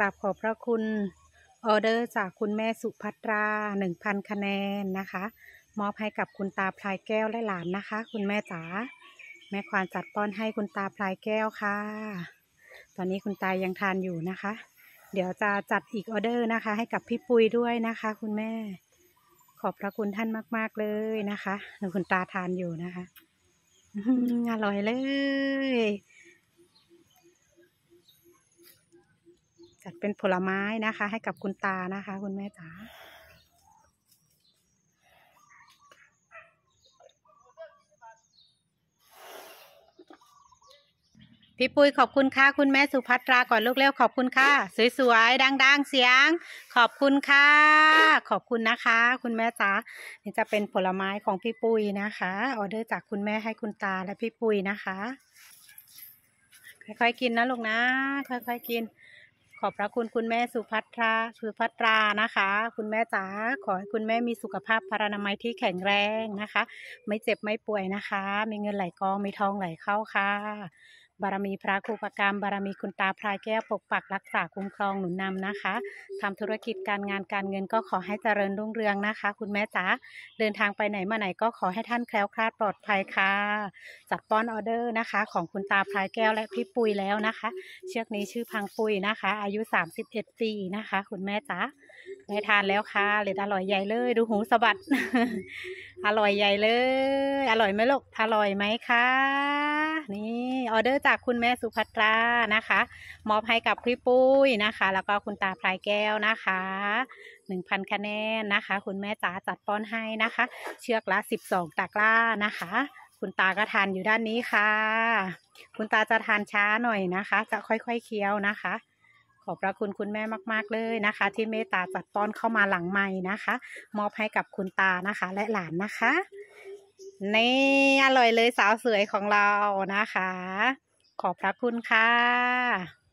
ราบขอบพระคุณออเดอร์จากคุณแม่สุภัตรา1,000คะแนนนะคะมอบให้กับคุณตาพลายแก้วและหลานนะคะ คุณแม่จ๋าแม่ควานจัดป้อนให้คุณตาพลายแก้วค่ะ ตอนนี้คุณตายังทานอยู่นะคะ เดี๋ยวจะจัดอีกออเดอร์นะคะ ให้กับพี่ปุยด้วยนะคะ คุณแม่ ขอบพระคุณท่านมาก ๆเลยนะคะคุณตาทานอยู่นะคะอร่อยเลยัดเป็นผลไม้นะคะให้กับคุณตานะคะ คุณแม่จ๋าพี่ปุ้ยขอบคุณค่ะ คุณแม่สุภัตราก่อนลูกเร็วขอบคุณค่ะสวยๆดังๆ เสียง ขอบคุณค่ะขอบคุณนะคะ คุณแม่จ๋านี่จะเป็นผลไม้ของพี่ปุ้ยนะคะ ออเดอร์จากคุณแม่ให้คุณตาและพี่ปุ้ยนะคะ ค่อยๆกินนะลูกนะ ค่อย ๆกินขอบพระคุณคุณแม่สุพัทราสุพัตรานะคะ คุณแม่จ๋าขอให้คุณแม่มีสุขภาพพารานามัยที่แข็งแรงนะคะ ไม่เจ็บไม่ป่วยนะคะมีเงินไหลกองมีทองไหลเข้าค่ะบารมีพระครูประกรรม บารมีคุณตาพรายแก้วปกปักรักษาคุ้มครองหนุนนำานะคะทำธุรกิจการงานการเงินก็ขอให้เจริญรุ่งเรืองนะคะ คุณแม่จ๋าเดินทางไปไหนมาไหนก็ขอให้ท่านแคล้วคลาดปลอดภัยค่ะจัดป้อนออเดอร์นะคะ ของคุณตาพรายแก้วและพี่ปุยแล้วนะคะ เชือกนี้ชื่อพังปุยนะคะ อายุ31ปีนะคะ คุณแม่จ๋าได้ทานแล้วค่ะเลยอร่อยใหญ่เลย ดูหูสะบัดอร่อยใหญ่เลย อร่อยไหมลูกอร่อยไหมคะนี่ออเดอร์จากคุณแม่สุภัตรานะคะ มอบให้กับพี่ปุ้ยนะคะ แล้วก็คุณตาพลายแก้วนะคะหนึ่งพันคะแนนนะคะ คุณแม่จ๋าจัดป้อนให้นะคะ เชือกละสิบสองตะกร้านะคะ คุณตาก็ทานอยู่ด้านนี้ค่ะ คุณตาจะทานช้าหน่อยนะคะ จะค่อย ๆเคี้ยวนะคะ ขอบพระคุณคุณแม่มากๆเลยนะคะ ที่เมตตาจัดต้อนเข้ามาหลังใหม่นะคะ มอบให้กับคุณตานะคะ และหลานนะคะนี่อร่อยเลยสาวสวยของเรานะคะ ขอบพระคุณค่ะ